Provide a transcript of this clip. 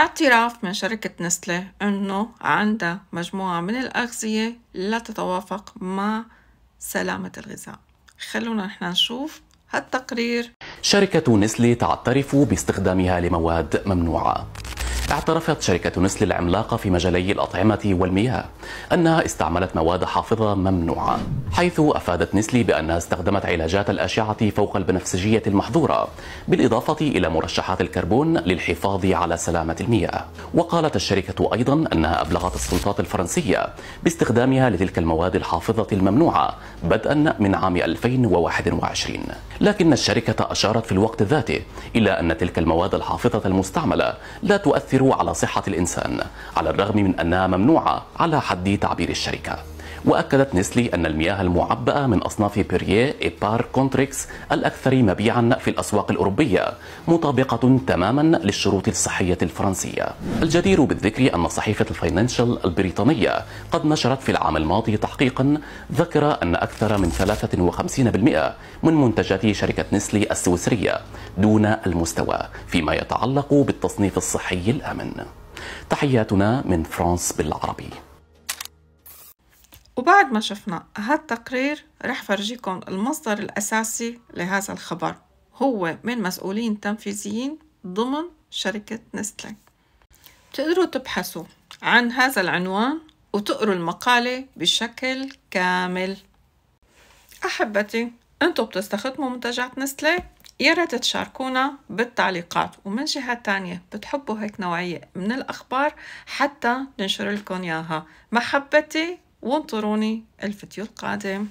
اعتراف من شركة نسلة أنه عندها مجموعة من الأغذية لا تتوافق مع سلامة الغذاء خلونا نحن نشوف هالتقرير شركة نسلي تعترف باستخدامها لمواد ممنوعة اعترفت شركة نسل العملاقة في مجالي الأطعمة والمياه أنها استعملت مواد حافظة ممنوعة حيث أفادت نسلي بأنها استخدمت علاجات الأشعة فوق البنفسجية المحظورة بالإضافة إلى مرشحات الكربون للحفاظ على سلامة المياه وقالت الشركة أيضا أنها أبلغت السلطات الفرنسية باستخدامها لتلك المواد الحافظة الممنوعة بدءا من عام 2021 لكن الشركة أشارت في الوقت ذاته إلى أن تلك المواد الحافظة المستعملة لا تؤثر على صحة الإنسان على الرغم من أنها ممنوعة على حد تعبير الشركة وأكدت نسلي أن المياه المعبأة من أصناف بيريه إبار كونتريكس الأكثر مبيعا في الأسواق الأوروبية مطابقة تماما للشروط الصحية الفرنسية الجدير بالذكر أن صحيفة الفاينانشال البريطانية قد نشرت في العام الماضي تحقيقا ذكر أن أكثر من 53% من منتجات شركة نسلي السويسرية دون المستوى فيما يتعلق بالتصنيف الصحي الآمن تحياتنا من فرانس بالعربي وبعد ما شفنا هالتقرير رح فرجيكم المصدر الأساسي لهذا الخبر هو من مسؤولين تنفيذيين ضمن شركة نستلي بتقدروا تبحثوا عن هذا العنوان وتقروا المقالة بشكل كامل أحبتي أنتوا بتستخدموا منتجات نستلي يا ريت تشاركونا بالتعليقات ومن جهة تانية بتحبوا هيك نوعية من الأخبار حتى ننشر لكم إياها محبتي وانطروني الفيديو القادم